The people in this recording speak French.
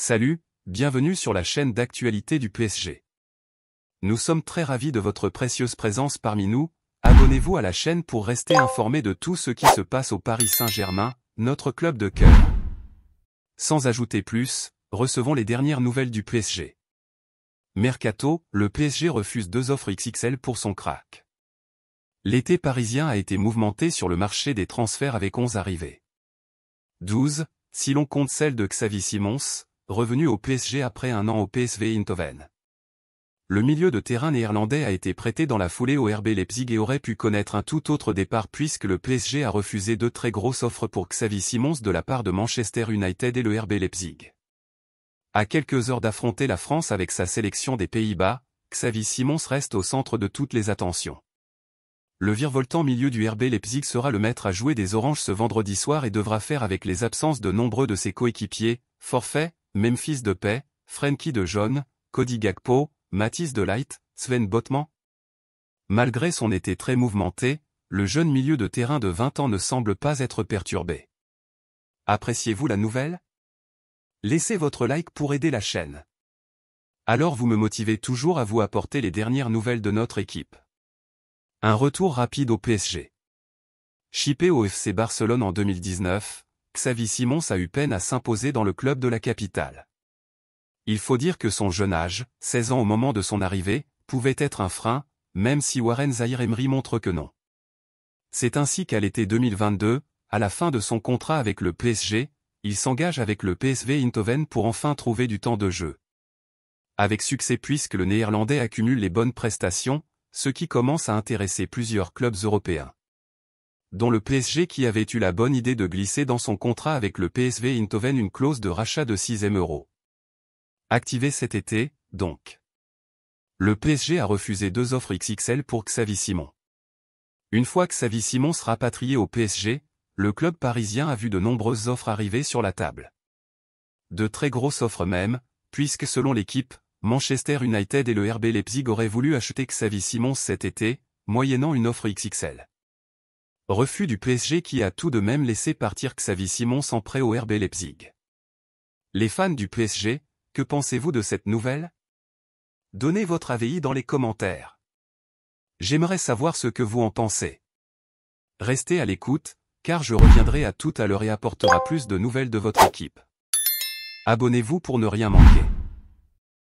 Salut, bienvenue sur la chaîne d'actualité du PSG. Nous sommes très ravis de votre précieuse présence parmi nous, abonnez-vous à la chaîne pour rester informé de tout ce qui se passe au Paris Saint-Germain, notre club de cœur. Sans ajouter plus, recevons les dernières nouvelles du PSG. Mercato, le PSG refuse deux offres XXL pour son crack. L'été parisien a été mouvementé sur le marché des transferts avec 11 arrivées. 12, si l'on compte celle de Xavi Simons, revenu au PSG après un an au PSV Eindhoven. Le milieu de terrain néerlandais a été prêté dans la foulée au RB Leipzig et aurait pu connaître un tout autre départ puisque le PSG a refusé deux très grosses offres pour Xavi Simons de la part de Manchester United et le RB Leipzig. À quelques heures d'affronter la France avec sa sélection des Pays-Bas, Xavi Simons reste au centre de toutes les attentions. Le virevoltant milieu du RB Leipzig sera le maître à jouer des Oranges ce vendredi soir et devra faire avec les absences de nombreux de ses coéquipiers, forfait. Memphis de Paix, Frenkie de Jaune, Cody Gagpo, Matisse de Light, Sven Botman Malgré son été très mouvementé, le jeune milieu de terrain de 20 ans ne semble pas être perturbé. Appréciez-vous la nouvelle Laissez votre like pour aider la chaîne. Alors vous me motivez toujours à vous apporter les dernières nouvelles de notre équipe. Un retour rapide au PSG. Chippé au FC Barcelone en 2019, Xavi Simons a eu peine à s'imposer dans le club de la capitale. Il faut dire que son jeune âge, 16 ans au moment de son arrivée, pouvait être un frein, même si Warren Zahir Emery montre que non. C'est ainsi qu'à l'été 2022, à la fin de son contrat avec le PSG, il s'engage avec le PSV Eindhoven pour enfin trouver du temps de jeu. Avec succès puisque le Néerlandais accumule les bonnes prestations, ce qui commence à intéresser plusieurs clubs européens dont le PSG qui avait eu la bonne idée de glisser dans son contrat avec le PSV Eindhoven une clause de rachat de 6 euros. Activé cet été, donc. Le PSG a refusé deux offres XXL pour Xavi Simon. Une fois Xavi Simon sera rapatrier au PSG, le club parisien a vu de nombreuses offres arriver sur la table. De très grosses offres même, puisque selon l'équipe, Manchester United et le RB Leipzig auraient voulu acheter Xavi Simon cet été, moyennant une offre XXL. Refus du PSG qui a tout de même laissé partir Xavi Simon sans prêt au RB Leipzig. Les fans du PSG, que pensez-vous de cette nouvelle Donnez votre avis dans les commentaires. J'aimerais savoir ce que vous en pensez. Restez à l'écoute, car je reviendrai à tout à l'heure et apportera plus de nouvelles de votre équipe. Abonnez-vous pour ne rien manquer.